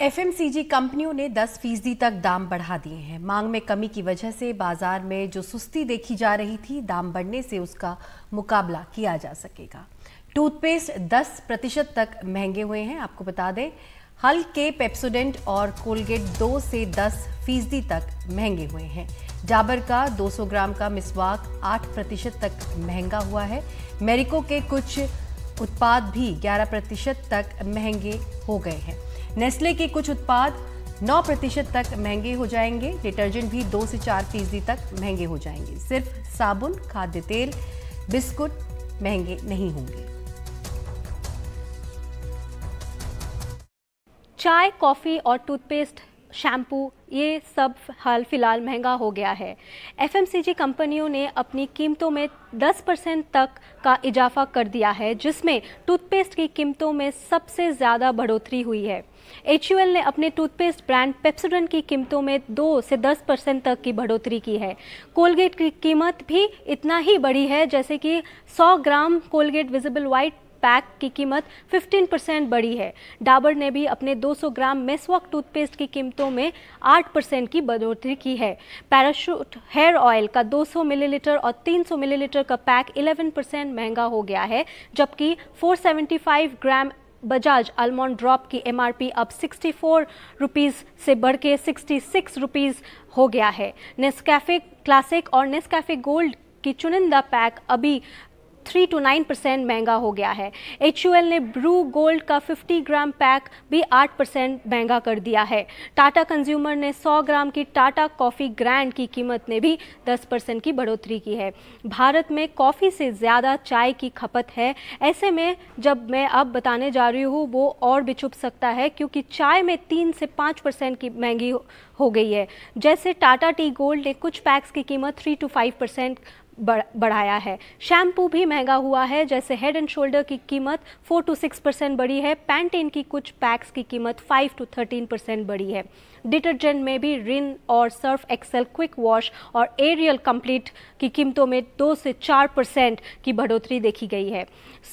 FMCG कंपनियों ने 10 फीसदी तक दाम बढ़ा दिए हैं मांग में कमी की वजह से बाजार में जो सुस्ती देखी जा रही थी दाम बढ़ने से उसका मुकाबला किया जा सकेगा टूथपेस्ट 10 प्रतिशत तक महंगे हुए हैं आपको बता दें हल के पेप्सोडेंट और कोलगेट 2 से 10 फीसदी तक महंगे हुए हैं डाबर का 200 ग्राम का मिसवाक 8 प्रतिशत तक महंगा हुआ है मेरिको के कुछ उत्पाद भी 11 प्रतिशत तक महंगे हो गए हैं नेस्ले के कुछ उत्पाद 9 प्रतिशत तक महंगे हो जाएंगे डिटर्जेंट भी 2 से 4 फीसदी तक महंगे हो जाएंगे सिर्फ साबुन खाद्य तेल बिस्कुट महंगे नहीं होंगे चाय कॉफी और टूथपेस्ट शैम्पू ये सब हाल फिलहाल महंगा हो गया है एफएमसीजी कंपनियों ने अपनी कीमतों में 10 परसेंट तक का इजाफा कर दिया है जिसमें टूथपेस्ट की कीमतों में सबसे ज़्यादा बढ़ोतरी हुई है एच ने अपने टूथपेस्ट ब्रांड पेप्सोडेंट की कीमतों में 2 से 10 परसेंट तक की बढ़ोतरी की है कोलगेट की कीमत भी इतना ही बढ़ी है जैसे कि 100 gram Colgate visible white pack की कीमत 15 परसेंट बढ़ी है डाबर ने भी अपने 200 ग्राम मेसवॉक टूथपेस्ट की कीमतों में 8 परसेंट की बढ़ोतरी की है पैराशूट हेयर ऑयल का 200 मिलीलीटर और 300 मिलीलीटर का पैक 11 परसेंट महंगा हो गया है जबकि 475 ग्राम बजाज आलमंड ड्रॉप की एमआरपी अब 64 रुपीस से बढ़ के सिक्सटी रुपीस हो गया है नेस्कैफे क्लासिक और नेस्कैफे गोल्ड की चुनिंदा पैक अभी थ्री टू नाइन परसेंट महंगा हो गया है एच ने ब्रू गोल्ड का फिफ्टी ग्राम पैक भी आठ परसेंट महंगा कर दिया है टाटा कंज्यूमर ने सौ ग्राम की टाटा कॉफ़ी ग्रैंड की कीमत ने भी दस परसेंट की बढ़ोतरी की है भारत में कॉफ़ी से ज़्यादा चाय की खपत है ऐसे में जब मैं अब बताने जा रही हूँ वो और भी छुप सकता है क्योंकि चाय में तीन से पाँच परसेंट की महंगी हो गई है जैसे टाटा टी गोल्ड ने कुछ पैक्स की कीमत थ्री टू फाइव परसेंट बढ़ाया है शैम्पू भी महंगा हुआ है जैसे हेड एंड शोल्डर की कीमत 4 टू 6 परसेंट बढ़ी है पैंटेन की कुछ पैक्स की कीमत 5 टू 13 परसेंट बढ़ी है डिटर्जेंट में भी रिन और सर्फ एक्सेल क्विक वॉश और एरियल कंप्लीट की कीमतों में 2 से 4 परसेंट की बढ़ोतरी देखी गई है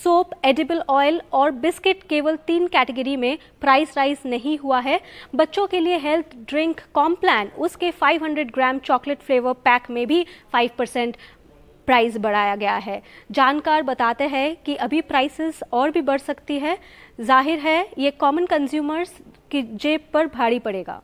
सोप एडिबल ऑयल और बिस्किट केवल तीन कैटेगरी में प्राइस राइज नहीं हुआ है बच्चों के लिए हेल्थ ड्रिंक कॉम्प्लान उसके 500 ग्राम चॉकलेट फ्लेवर पैक में भी 5 परसेंट प्राइस बढ़ाया गया है जानकार बताते हैं कि अभी प्राइसेस और भी बढ़ सकती है जाहिर है ये कॉमन कंज्यूमर्स की जेब पर भारी पड़ेगा